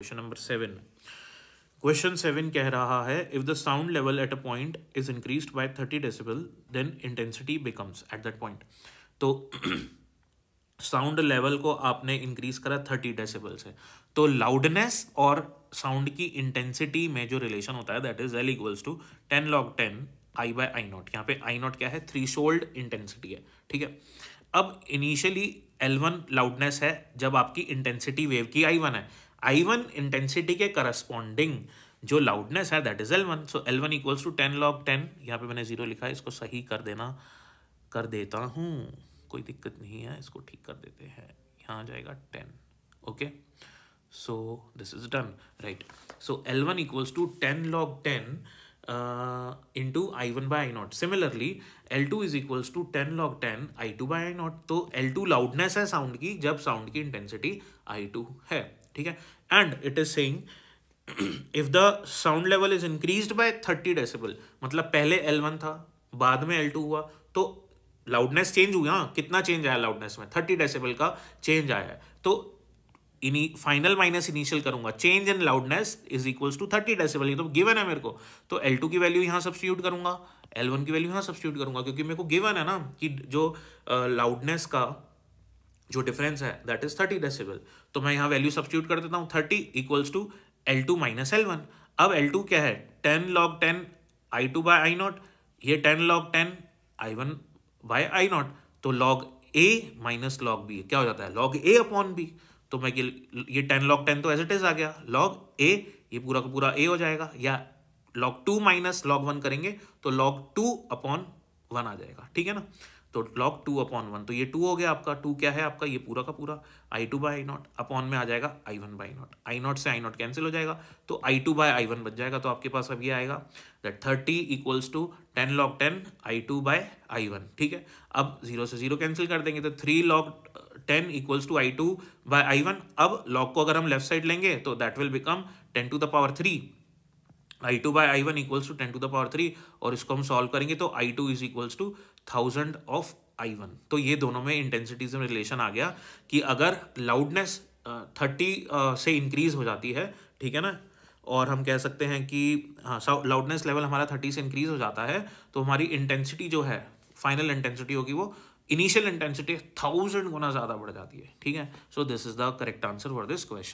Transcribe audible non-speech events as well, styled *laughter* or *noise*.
question number seven question seven कह रहा है if the sound level at a point is increase by thirty decibel then intensity becomes at that point तो sound *clears throat* level को आपने increase करा thirty decibel से तो loudness और साउंड की इंटेंसिटी में जो रिलेशन होता है that is L equals to ten log ten I by I naught यहाँ पे आई नॉट क्या है थ्री शोल्ड इंटेंसिटी है ठीक है अब इनिशियली एल वन लाउडनेस है जब आपकी इंटेंसिटी वेव की आई वन है आई वन इंटेंसिटी के करस्पॉन्डिंग जो लाउडनेस है that is L one so L one equals to ten log ten यहाँ पे मैंने जीरो लिखा है इसको सही कर देना कर देता हूँ कोई दिक्कत नहीं है इसको ठीक कर देते हैं यहाँ आ जाएगा ten okay so this is done right so L one equals to ten log ten into I one by I naught similarly L two is equals to ten log ten I two by I naught तो L two loudness है sound की जब sound की intensity I to है ठीक है and it is saying if the sound level is increase by thirty decibel मतलब पहले एल वन था बाद में एल टू हुआ तो लाउडनेस चेंज हुई हाँ कितना चेंज आया लाउडनेस में थर्टी डेसिबल का चेंज आया है तो इनी फाइनल माइनस इनिशियल करूंगा change in loudness is equals to thirty decibel ये तो गिवन है मेरे को तो एल टू की वैल्यू यहाँ सब्सिट्यूट करूंगा एल वन की वैल्यू यहाँ सब्सिट्यूट करूंगा क्योंकि मेरे को गिवन है ना कि जो लाउडनेस uh, का जो डिफरेंस है दैट इज थर्टी डेसिबल तो मैं यहाँ वैल्यू सब्सिट्यूट कर देता हूँ thirty equals to L two minus L one अब एल टू क्या है ten log ten I two by I naught ये ten log ten I one by I naught तो log A minus log B क्या हो जाता है log ए upon B तो मैं ये टेन लॉग टेन तो एज इट इज आ गया लॉग ए ये पूरा का पूरा ए हो जाएगा या log two minus log one करेंगे तो लॉग टू अपॉन वन आ जाएगा ठीक है ना तो लॉक टू अपॉन वन तो ये टू हो गया आपका टू क्या है आपका ये पूरा का पूरा I two by I naught upon में आ जाएगा I one by naught I naught से आई नॉट कैंसिल हो जाएगा तो I two by I one बच जाएगा तो आपके पास अब ये आएगा that thirty equals to ten log ten I two by I one ठीक है अब जीरो से जीरो कैंसिल कर देंगे तो three log ten equals to I two by I one अब लॉग को अगर हम लेफ्ट साइड लेंगे तो that will become ten to the power three I two by I one equals to ten to the power three और इसको हम solve करेंगे तो I two is equals to thousand of I one तो ये दोनों में इंटेंसिटीज में रिलेशन आ गया कि अगर लाउडनेस थर्टी से इंक्रीज हो जाती है ठीक है ना और हम कह सकते हैं कि हाँ लाउडनेस लेवल हमारा थर्टी से इंक्रीज हो जाता है तो हमारी इंटेंसिटी जो है फाइनल इंटेंसिटी होगी वो इनिशियल इंटेंसिटी थाउजेंड गुना ज़्यादा बढ़ जाती है ठीक है so this is the correct answer for this question